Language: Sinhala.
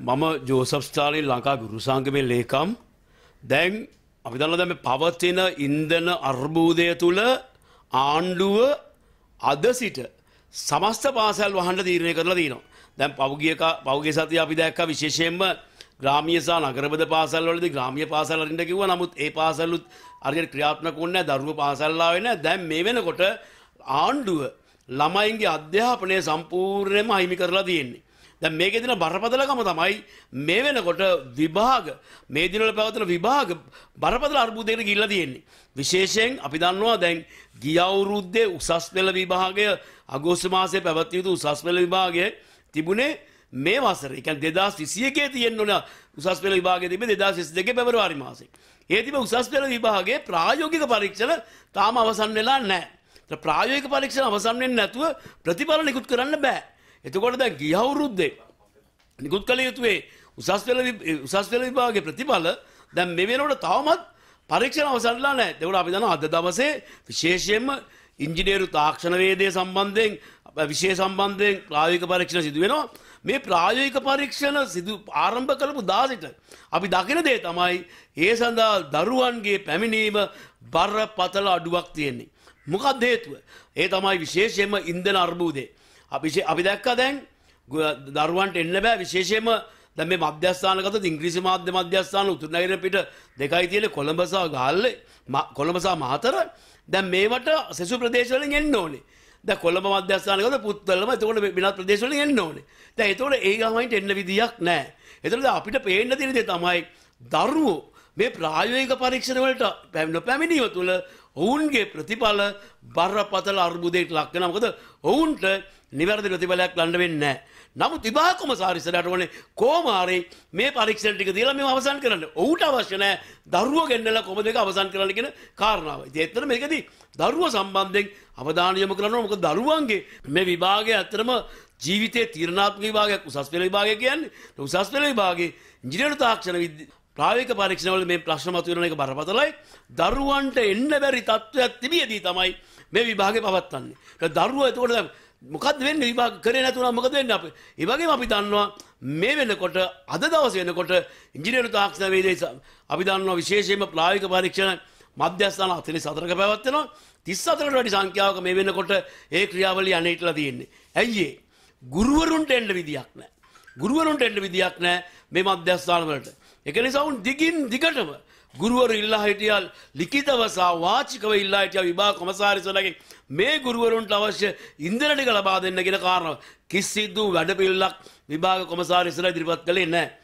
මම ජෝසප් ස්ථාලින් ලංකා ගුරුසංගමේ ලේකම් දැන් අපි දන්නවා දැන් මේ පවතින ඉන්ධන අර්බුදය තුල ආණ්ඩුව අද සිට සමස්ත පාසල් වහන්න තීරණය කරලා තිනවා. දැන් පෞගිය පෞගිය සතිය අපි දැක්කා විශේෂයෙන්ම ග්‍රාමීය සහ නගරබද පාසල් වලදී ග්‍රාමීය පාසල් අරින්න කිව්වා. නමුත් ඒ පාසල්ුත් හරියට ක්‍රියාත්මක වුණේ නැහැ. දරුවෝ පාසල් ආවේ නැහැ. දැන් මේ වෙනකොට ආණ්ඩුව ළමයින්ගේ අධ්‍යාපනය සම්පූර්ණයෙන්ම අහිමි කරලා තියෙන්නේ. දැන් මේකේ දින බරපතලකම තමයි මේ වෙනකොට විභාග මේ දිනවල පැවතෙන විභාග බරපතල අර්බුදයකට ගිහිල්ලා තියෙන්නේ. විශේෂයෙන් අපි දන්නවා දැන් ගිය අවුරුද්දේ උසස් පෙළ විභාගය අගෝස්තු මාසයේ පැවැත්විය යුතු උසස් පෙළ විභාගය තිබුණේ මේ වසරේ. ඒ කියන්නේ 2021 තියෙන්න ඕන උසස් පෙළ විභාගය තිබෙන්නේ 2022 පෙබරවාරි මාසේ. ඒ තිබෙන උසස් පෙළ විභාගයේ ප්‍රායෝගික පරීක්ෂණ තාම අවසන් වෙලා නැහැ. ප්‍රායෝගික පරීක්ෂණ අවසන් වෙන්නේ නැතුව ප්‍රතිඵල නිකුත් කරන්න බෑ. එතකොට දැන් ගිය අවුරුද්දේ නිකුත් කළ යුතුේ උසස් පෙළ උසස් පෙළ විභාගයේ ප්‍රතිඵල දැන් මේ වෙනකොට තවමත් පරීක්ෂණ අවසන්ලා නැහැ. ඒකට අපි දන්නවා අද දවසේ විශේෂයෙන්ම ඉංජිනේරු තාක්ෂණවේදය සම්බන්ධයෙන් විශේෂ සම්බන්ධයෙන් ප්‍රායෝගික පරීක්ෂණ සිදු වෙනවා. මේ ප්‍රායෝගික පරීක්ෂණ සිදු ආරම්භ කරපු දාසිට අපි දකින දේ තමයි ඒ සඳහා දරුවන්ගේ පැමිණීම බරපතල අඩුවක් තියෙන්නේ. මොකක්ද හේතුව? ඒ තමයි විශේෂයෙන්ම ඉන්ධන අර්බුදේ. අපි අපි දැක්කා දැන් දරුවන්ට එන්න බෑ විශේෂයෙන්ම දැන් මේ මධ්‍යස්ථාන ගත්තොත් ඉංග්‍රීසි මාධ්‍ය මධ්‍යස්ථාන උතුරු නගරේ පිට දෙකයි තියෙන කොළඹ සහ ගහල්ලේ කොළඹ සහ මහතර දැන් මේවට සෙසු ප්‍රදේශවලින් එන්න ඕනේ. දැන් කොළඹ මධ්‍යස්ථාන ගත්තොත් පුත්තලම එතකොට වෙනත් ප්‍රදේශවලින් එන්න ඕනේ. දැන් එතකොට ඒ ගමයින්ට එන්න විදියක් නැහැ. එතකොට අපිට පේන්න තියෙන දේ තමයි දරුවෝ මේ ප්‍රායෝගික පරීක්ෂණ වලට නොපැමිණීම තුළ ඔවුන්ගේ ප්‍රතිඵල බරපතල අර්බුදයට ලක් වෙනවා. මොකද ඔවුන්ට නිවැරදි ප්‍රතිඵලයක් ලන්න වෙන්නේ නැහැ. නමුත් විභාග කොමසාරිසලාට ඕනේ කොමාරේ මේ පරීක්ෂණ ටික දීලා මේව අවසන් කරන්න. ඔහුට අවශ්‍ය නැහැ දරුවෝ ගෙන්නලා කොහොමද ඒක අවසන් කරන්න කියන කාරණාව. ඉතින් ඒත්තර මේකදී දරුවෝ සම්බන්ධයෙන් අවධානය යොමු කරනවා. මොකද දරුවන්ගේ මේ විභාගය ඇත්තටම ජීවිතයේ තීරණාත්මක විභාගයක් උසස් පෙළ විභාගය කියන්නේ. උසස් පෙළ විභාගයේ ඉංජිනේරු තාක්ෂණ ප්‍රායෝගික පරීක්ෂණවල මේ ප්‍රශ්න මතුවෙන එක බරපතලයි. දරුවන්ට එන්න බැරි තත්ත්වයක් තිබියදී තමයි මේ විභාගේ පවත්වන්නේ. ඒක දරුවා එතකොට මොකද්ද වෙන්නේ විභාග කරේ නැතුණා මොකද වෙන්නේ අපි? ඒ වගේම අපි දන්නවා මේ වෙනකොට අද දවසේ වෙනකොට ඉංජිනේරු තාක්ෂණවේදී අපි දන්නවා විශේෂයෙන්ම ප්‍රායෝගික පරීක්ෂණ මධ්‍යස්ථාන 44ක පැවැත්වෙනවා 34කට වැඩි සංඛ්‍යාවක මේ වෙනකොට ඒ ක්‍රියාවලිය අනේටලා තියෙන්නේ. ඇයි ඒ? ගුරුවරුන්ට එන්න විදියක් නැහැ. ගුරුවරුන්ට එන්න විදියක් නැහැ මේ මධ්‍යස්ථාන වලට. ඒක නිසා උන් දිගින් දිගටම ගුරුවරු ඉල්ලා හිටියා ලිඛිතව සහ වාචිකව ඉල්ලා හිටියා විභාග කොමසාරිස්වලගෙන් මේ ගුරුවරුන්ට අවශ්‍ය ඉන්ධන ටික ලබා දෙන්න කියන කාරණාව කිසිදු වැඩපිළිවෙලක් විභාග කොමසාරිස්වලා ඉදිරිපත් කළේ නැහැ.